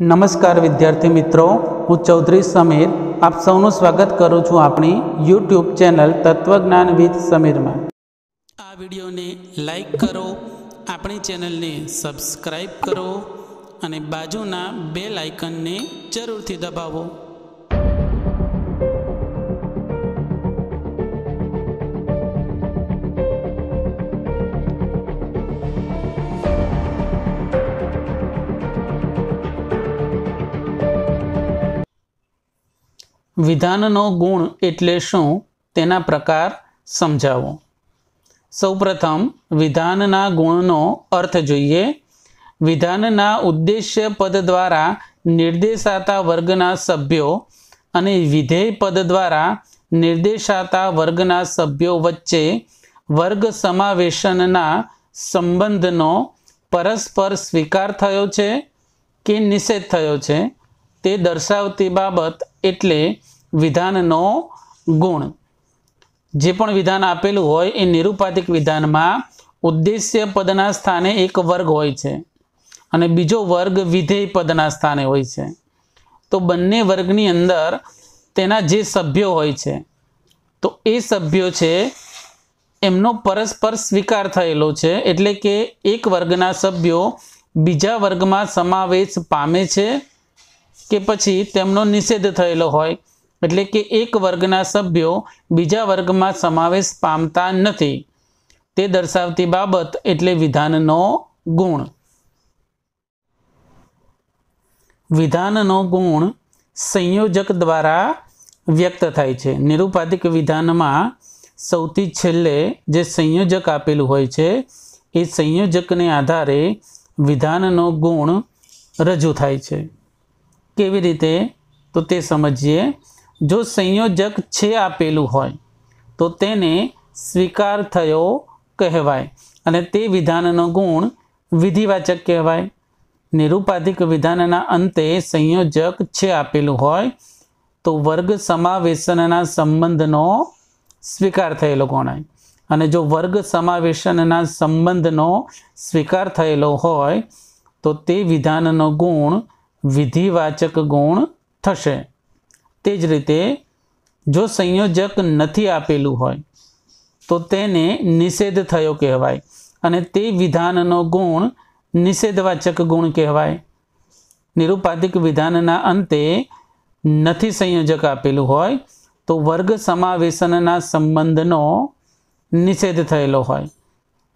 નમસ્કાર વિદ્યાર્થી મિત્રો હું ચૌધરી સમીર આપ સૌનું સ્વાગત કરું છું આપણી યુટ્યુબ ચેનલ તત્વજ્ઞાન વિથ સમીરમાં આ વિડીયોને લાઈક કરો આપણી ચેનલને સબસ્ક્રાઈબ કરો અને બાજુના બે લાઇકનને જરૂરથી દબાવો વિધાનનો ગુણ એટલે શું તેના પ્રકાર સમજાવો સૌપ્રથમ વિધાનના ગુણનો અર્થ જોઈએ વિધાનના ઉદ્દેશ્ય પદ દ્વારા નિર્દેશાતા વર્ગના સભ્યો અને વિધેય પદ દ્વારા નિર્દેશાતા વર્ગના સભ્યો વચ્ચે વર્ગ સમાવેશનના સંબંધનો પરસ્પર સ્વીકાર થયો છે કે નિષેધ થયો છે તે દર્શાવતી બાબત એટલે વિધાનનો ગુણ જે પણ વિધાન આપેલું હોય એ નિરુપાધિક વિધાનમાં ઉદ્દેશ્ય પદના સ્થાને એક વર્ગ હોય છે અને બીજો વર્ગ વિધેય પદના સ્થાને હોય છે તો બંને વર્ગની અંદર તેના જે સભ્યો હોય છે તો એ સભ્યો છે એમનો પરસ્પર સ્વીકાર થયેલો છે એટલે કે એક વર્ગના સભ્યો બીજા વર્ગમાં સમાવેશ પામે છે કે પછી તેમનો નિષેધ થયેલો હોય એટલે કે એક વર્ગના સભ્યો બીજા વર્ગમાં સમાવેશ પામતા નથી તે દર્શાવતી બાબત એટલે વિધાનનો ગુણ વિધાનનો ગુણ સંયોજક દ્વારા વ્યક્ત થાય છે નિરૂપાધિક વિધાનમાં સૌથી છેલ્લે જે સંયોજક આપેલું હોય છે એ સંયોજકને આધારે વિધાનનો ગુણ રજૂ થાય છે કેવી રીતે તો તે સમજીએ જો સંયોજક છે આપેલું હોય તો તેને સ્વીકાર થયો કહેવાય અને તે વિધાનનો ગુણ વિધિવાચક કહેવાય નિરૂપાધિક વિધાનના અંતે સંયોજક છે આપેલું હોય તો વર્ગ સમાવેશનના સંબંધનો સ્વીકાર થયેલો ગણાય અને જો વર્ગ સમાવેશનના સંબંધનો સ્વીકાર થયેલો હોય તો તે વિધાનનો ગુણ વિધિવાચક ગુણ થશે તે જ રીતે જો સંયોજક નથી આપેલું હોય તો તેને નિષેધ થયો કહેવાય અને તે વિધાનનો ગુણ નિષેધવાચક ગુણ કહેવાય નિરુપાધિક વિધાનના અંતે નથી સંયોજક આપેલું હોય તો વર્ગ સમાવેશનના સંબંધનો નિષેધ થયેલો હોય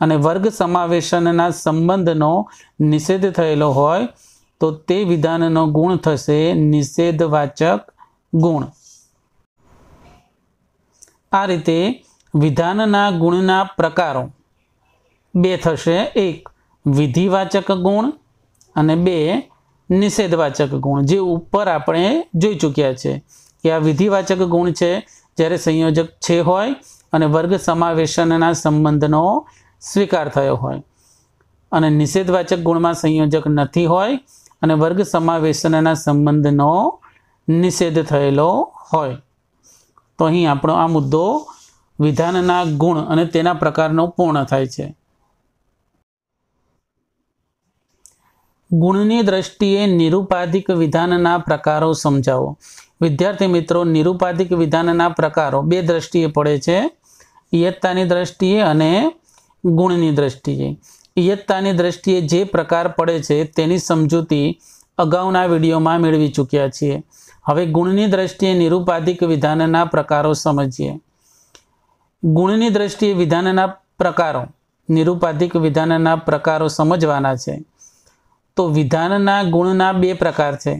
અને વર્ગ સમાવેશનના સંબંધનો નિષેધ થયેલો હોય તો તે વિધાનનો ગુણ થશે નિષેધવાચક ગુણ આ રીતે વિધાનના ગુણના પ્રકારો બે થશે એક વિધિવાચક ગુણ અને બે નિષેધવાચક ગુણ જે ઉપર આપણે જોઈ ચૂક્યા છે કે આ વિધિવાચક ગુણ છે જ્યારે સંયોજક છે હોય અને વર્ગ સમાવેશનના સંબંધનો સ્વીકાર થયો હોય અને નિષેધવાચક ગુણમાં સંયોજક નથી હોય અને વર્ગ સમાવેશનના સંબંધનો નિષેધ થયેલો હોય તો અહીં આપણો આ મુદ્દો વિધાનના ગુણ અને તેના પ્રકારનો પૂર્ણ થાય છે ગુણની દ્રષ્ટિએ નિરુપાધિક વિધાનના પ્રકારો સમજાવો વિદ્યાર્થી મિત્રો નિરુપાધિક વિધાનના પ્રકારો બે દ્રષ્ટિએ પડે છે ઇયત્તાની દ્રષ્ટિએ અને ગુણની દ્રષ્ટિએ પિયતતાની દ્રષ્ટિએ જે પ્રકાર પડે છે તેની સમજૂતી અગાઉના વિડીયોમાં મેળવી ચૂક્યા છીએ હવે ગુણની દ્રષ્ટિએ નિરૂપાધિક વિધાનના પ્રકારો સમજીએ ગુણની દ્રષ્ટિએ વિધાનના પ્રકારો નિરૂપાધિક વિધાનના પ્રકારો સમજવાના છે તો વિધાનના ગુણના બે પ્રકાર છે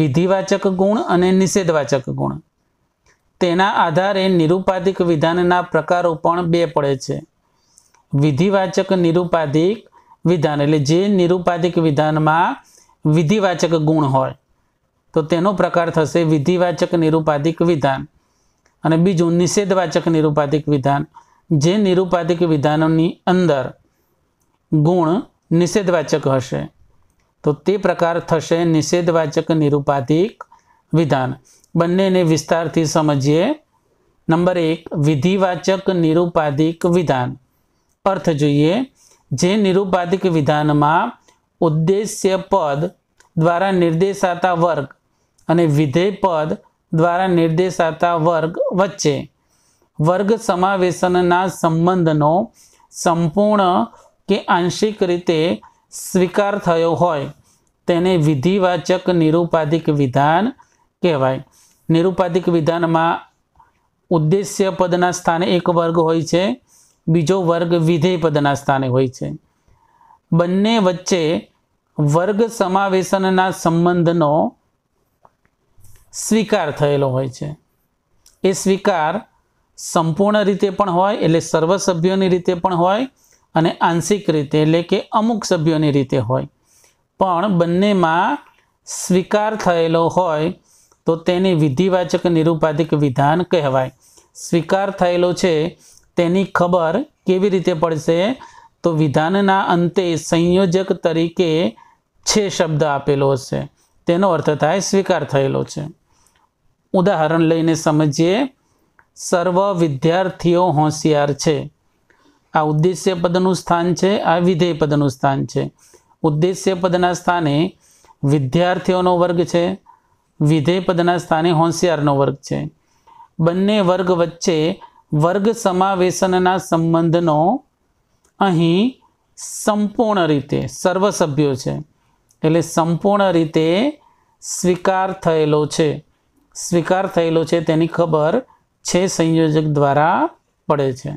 વિધિવાચક ગુણ અને નિષેધવાચક ગુણ તેના આધારે નિરૂપાધિક વિધાનના પ્રકારો પણ બે પડે છે વિધિવાચક નિરુપાધિક વિધાન એટલે જે નિરુપાધિક વિધાનમાં વિધિવાચક ગુણ હોય તો તેનો પ્રકાર થશે વિધિવાચક નિરુપાધિક વિધાન અને બીજું નિષેધવાચક નિરુપાધિક વિધાન જે નિરુપાધિક વિધાનોની અંદર ગુણ નિષેધવાચક હશે તો તે પ્રકાર થશે નિષેધવાચક નિરુપાધિક વિધાન બંનેને વિસ્તારથી સમજીએ નંબર એક વિધિવાચક નિરુપાધિક વિધાન અર્થ જોઈએ જે નિરુપાધિક વિધાનમાં ઉદ્દેશ્ય પદ દ્વારા નિર્દેશાતા વર્ગ અને વિધેય પદ દ્વારા નિર્દેશાતા વર્ગ વચ્ચે વર્ગ સમાવેશનના સંબંધનો સંપૂર્ણ કે આંશિક રીતે સ્વીકાર થયો હોય તેને વિધિવાચક નિરુપાધિક વિધાન કહેવાય નિરુપાધિક વિધાનમાં ઉદ્દેશ્ય પદના સ્થાને એક વર્ગ હોય છે બીજો વર્ગ વિધેય પદના સ્થાને હોય છે બંને વચ્ચે વર્ગ સમાવેશનના સંબંધનો સ્વીકાર થયેલો હોય છે એ સ્વીકાર સંપૂર્ણ રીતે પણ હોય એટલે સર્વ સભ્યોની રીતે પણ હોય અને આંશિક રીતે એટલે કે અમુક સભ્યોની રીતે હોય પણ બંનેમાં સ્વીકાર થયેલો હોય તો તેને વિધિવાચક નિરૂપાધિક વિધાન કહેવાય સ્વીકાર થયેલો છે તેની ખબર કેવી રીતે પડશે તો વિધાનના અંતે સંયોજક તરીકે છે શબ્દ આપેલો હશે તેનો અર્થ થાય સ્વીકાર થયેલો છે ઉદાહરણ લઈને સમજીએ સર્વ વિદ્યાર્થીઓ હોશિયાર છે આ ઉદ્દેશ્ય પદનું સ્થાન છે આ વિધેય પદનું સ્થાન છે ઉદ્દેશ્ય પદના સ્થાને વિદ્યાર્થીઓનો વર્ગ છે વિધેય પદના સ્થાને હોશિયારનો વર્ગ છે બંને વર્ગ વચ્ચે વર્ગ સમાવેશનના સંબંધનો અહીં સંપૂર્ણ રીતે સર્વસભ્યો છે એટલે સંપૂર્ણ રીતે સ્વીકાર થયેલો છે સ્વીકાર થયેલો છે તેની ખબર છે સંયોજક દ્વારા પડે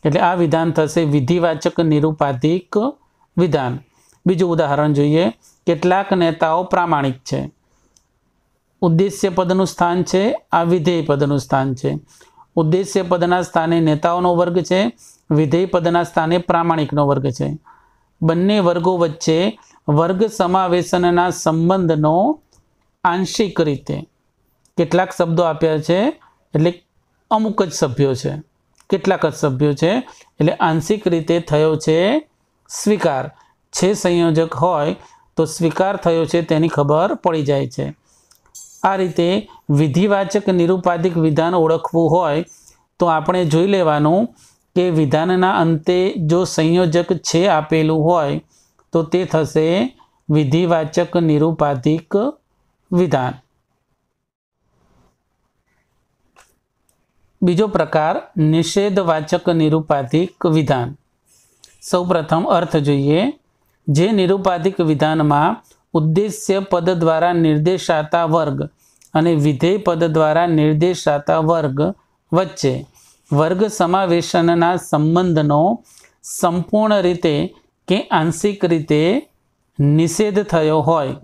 છે એટલે આ વિધાન થશે વિધિવાચક નિરૂપાધિક વિધાન બીજું ઉદાહરણ જોઈએ કેટલાક નેતાઓ પ્રામાણિક છે ઉદ્દેશ્ય પદનું સ્થાન છે આ વિધેય પદનું સ્થાન છે ઉદ્દેશ્ય પદના સ્થાને નેતાઓનો વર્ગ છે વિધેય પદના સ્થાને પ્રામાણિકનો વર્ગ છે બંને વર્ગો વચ્ચે વર્ગ સમાવેશનના સંબંધનો આંશિક રીતે કેટલાક શબ્દો આપ્યા છે એટલે અમુક જ સભ્યો છે કેટલાક જ સભ્યો છે એટલે આંશિક રીતે થયો છે સ્વીકાર છે સંયોજક હોય તો સ્વીકાર થયો છે તેની ખબર પડી જાય છે આ રીતે વિધિવાચક નિરુપાધિક વિધાન ઓળખવું હોય તો આપણે જોઈ લેવાનું કે વિધાનના અંતે જો સંયોજક છે આપેલું હોય તો તે થશે વિધિવાચક નિરુપાધિક વિધાન બીજો પ્રકાર નિષેધવાચક નિરુપાધિક વિધાન સૌપ્રથમ અર્થ જોઈએ જે નિરુપાધિક વિધાનમાં ઉદ્દેશ્ય પદ દ્વારા નિર્દેશાતા વર્ગ અને વિધેય પદ દ્વારા નિર્દેશાતા વર્ગ વચ્ચે વર્ગ સમાવેશનના સંબંધનો સંપૂર્ણ રીતે કે આંશિક રીતે નિષેધ થયો હોય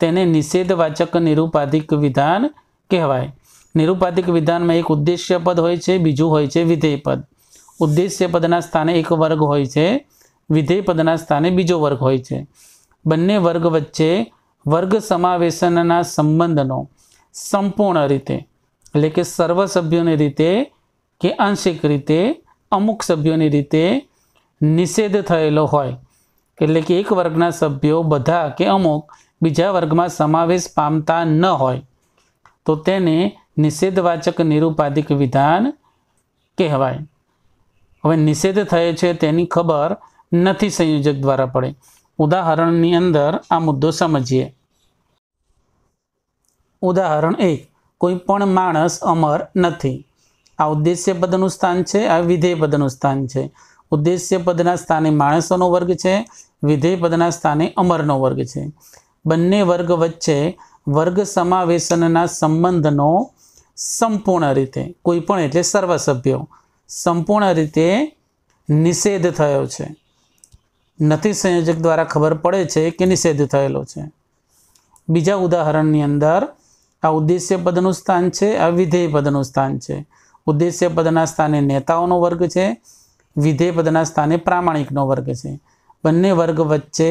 તેને નિષેધવાચક નિરૂપાધિક વિધાન કહેવાય નિરૂપાધિક વિધાનમાં એક ઉદ્દેશ્ય પદ હોય છે બીજું હોય છે વિધેય પદ ઉદ્દેશ્ય પદના સ્થાને એક વર્ગ હોય છે વિધેય પદના સ્થાને બીજો વર્ગ હોય છે બંને વર્ગ વચ્ચે વર્ગ સમાવેશનના સંબંધનો સંપૂર્ણ રીતે એટલે કે સર્વ સભ્યોની રીતે કે આંશિક રીતે અમુક સભ્યોની રીતે નિષેધ થયેલો હોય એટલે કે એક વર્ગના સભ્યો બધા કે અમુક બીજા વર્ગમાં સમાવેશ પામતા ન હોય તો તેને નિષેધવાચક નિરૂપાધિક વિધાન કહેવાય હવે નિષેધ થયો છે તેની ખબર નથી સંયોજક દ્વારા પડે ઉદાહરણની અંદર આ મુદ્દો સમજીએ ઉદાહરણ એક કોઈ પણ માણસ અમર નથી આ ઉદ્દેશ્ય પદનું સ્થાન છે આ વિધેય પદનું સ્થાન છે ઉદ્દેશ્ય પદના સ્થાને માણસોનો વર્ગ છે વિધેય પદના સ્થાને અમરનો વર્ગ છે બંને વર્ગ વચ્ચે વર્ગ સમાવેશનના સંબંધનો સંપૂર્ણ રીતે કોઈ પણ એટલે સર્વસભ્યો સંપૂર્ણ રીતે નિષેધ થયો છે નથી સંયોજક દ્વારા ખબર પડે છે કે નિષેધ થયેલો છે બીજા ઉદાહરણની અંદર આ ઉદ્દેશ્ય પદનું સ્થાન છે આ વિધેય પદનું સ્થાન છે ઉદ્દેશ્ય પદના સ્થાને નેતાઓનો વર્ગ છે વિધેય પદના સ્થાને પ્રામાણિકનો વર્ગ છે બંને વર્ગ વચ્ચે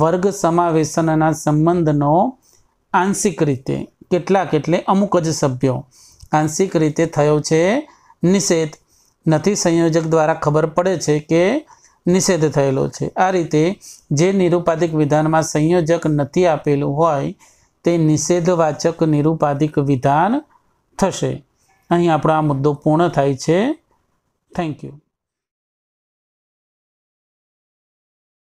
વર્ગ સમાવેશનના સંબંધનો આંશિક રીતે કેટલાક એટલે અમુક જ સભ્યો આંશિક રીતે થયો છે નિષેધ નથી સંયોજક દ્વારા ખબર પડે છે કે નિષેધ થયેલો છે આ રીતે જે નિરુપાધિક વિધાનમાં સંયોજક નથી આપેલું હોય તે નિષેધવાચક નિરુપાધિક વિધાન થશે અહીં આપણો આ મુદ્દો પૂર્ણ થાય છે થેન્ક યુ